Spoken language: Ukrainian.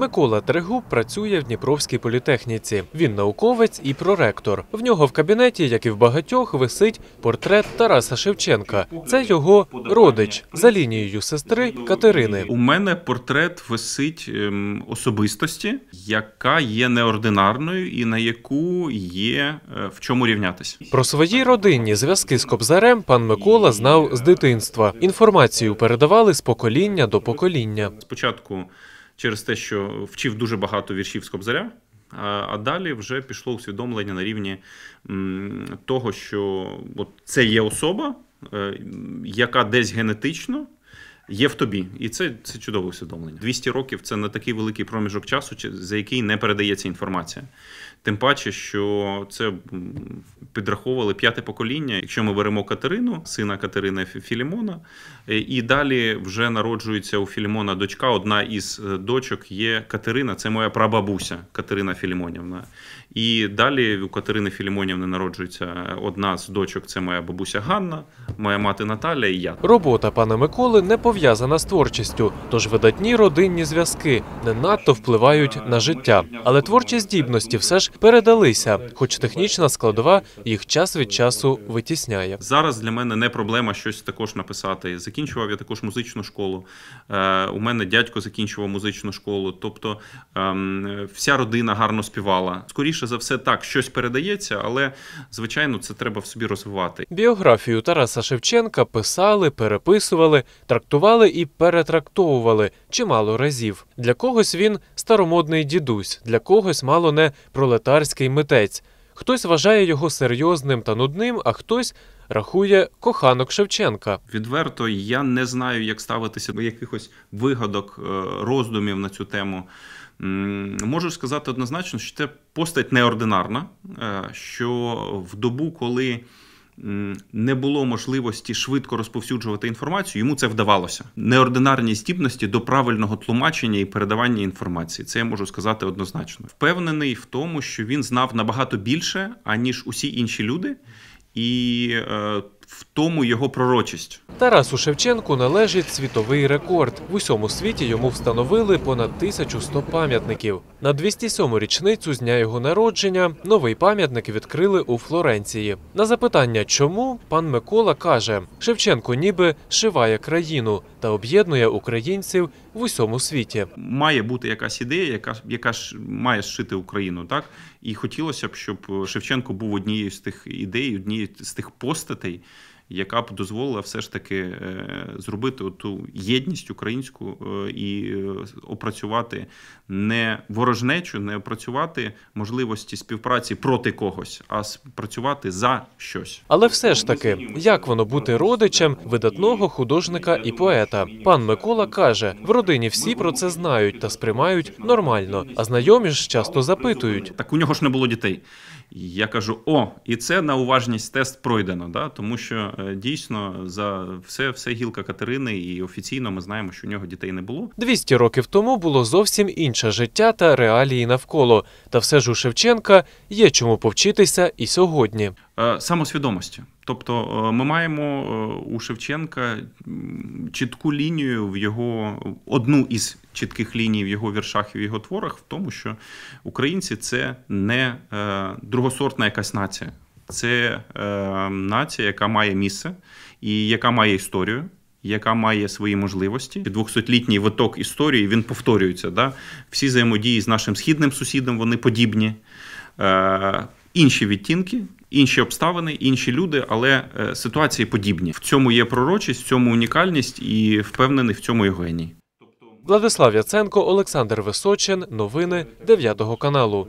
Микола Трегуб працює в Дніпровській політехніці. Він науковець і проректор. В нього в кабінеті, як і в багатьох, висить портрет Тараса Шевченка. Це його родич за лінією сестри Катерини. У мене портрет висить ем, особистості, яка є неординарною і на яку є е, в чому рівнятися. Про свої родинні зв'язки з Кобзарем пан Микола знав з дитинства. Інформацію передавали з покоління до покоління. Спочатку через те, що вчив дуже багато віршів з Кобзаря. А далі вже пішло усвідомлення на рівні того, що от це є особа, е, яка десь генетично є в тобі. І це це чудове усвідомлення. 200 років це не такий великий проміжок часу, за який не передається інформація. Тим паче, що це підраховували п'яте покоління. Якщо ми беремо Катерину, сина Катерини Філімона, е, і далі вже народжується у Філімона дочка. Одна із е, дочок є Катерина, це моя прабабуся Катерина Філімонівна. І далі у Катерини Філімонівни народжується одна з дочок. Це моя бабуся Ганна, моя мати Наталя і я. Робота пана Миколи не пов'язана пов'язана з творчістю, тож видатні родинні зв'язки не надто впливають на життя. Але творчі здібності все ж передалися, хоч технічна складова їх час від часу витісняє. Зараз для мене не проблема щось також написати. Закінчував я також музичну школу. Е, у мене дядько закінчував музичну школу. Тобто ем, вся родина гарно співала. Скоріше за все, так щось передається, але звичайно це треба в собі розвивати. Біографію Тараса Шевченка писали, переписували, трактували трактували і перетрактовували чимало разів. Для когось він старомодний дідусь, для когось мало не пролетарський митець. Хтось вважає його серйозним та нудним, а хтось рахує коханок Шевченка. Відверто я не знаю, як ставитися до якихось вигадок, е, роздумів на цю тему. Можу сказати однозначно, що це постать неординарна, е, що в добу, коли не було можливості швидко розповсюджувати інформацію, йому це вдавалося. Неординарні здібності до правильного тлумачення і передавання інформації. Це я можу сказати однозначно. Впевнений в тому, що він знав набагато більше аніж усі інші люди, і е, в тому його пророчість. Тарасу Шевченку належить світовий рекорд. В усьому світі йому встановили понад 1100 пам'ятників. На 207-му річницю з дня його народження новий пам'ятник відкрили у Флоренції. На запитання, чому пан Микола каже, Шевченко ніби шиває країну та об'єднує українців в усьому світі. Має бути якась ідея, яка яка ж має шити Україну, так і хотілося б, щоб е, Шевченко був однією з тих ідей, однією з тих постатей, яка б дозволила все ж таки е, зробити ту єдність українську е, і е, опрацювати не ворожнечу, не опрацювати можливості співпраці проти когось, а працювати за щось. Але все ж таки, як воно бути родичем видатного художника і поета? Пан Микола каже: в родині всі про це знають та сприймають нормально, а знайомі ж часто запитують. Так у нього ж не було дітей я кажу: о, і це на уважність тест пройдено, да? тому що е, дійсно за все все гілка Катерини, і офіційно ми знаємо, що у нього дітей не було. 200 років тому було зовсім інше життя та реалії навколо. Та все ж у Шевченка є чому повчитися і сьогодні. Е, Самосвідомостю. Тобто е, ми маємо е, у Шевченка чітку лінію в його одну із чітких ліній в його віршах і в його творах, в тому, що українці це не е, другосортна якась нація, це нація, яка має місце і яка має історію. Яка має свої можливості, 200-літній виток історії він повторюється. Да? Всі взаємодії з нашим східним сусідом вони подібні. Е, Інші відтінки, інші обставини, інші люди, але е, ситуації подібні. В цьому є пророчість, в цьому унікальність і впевнений в цьому його геній. Владислав Яценко, Олександр Височин, новини 9 каналу.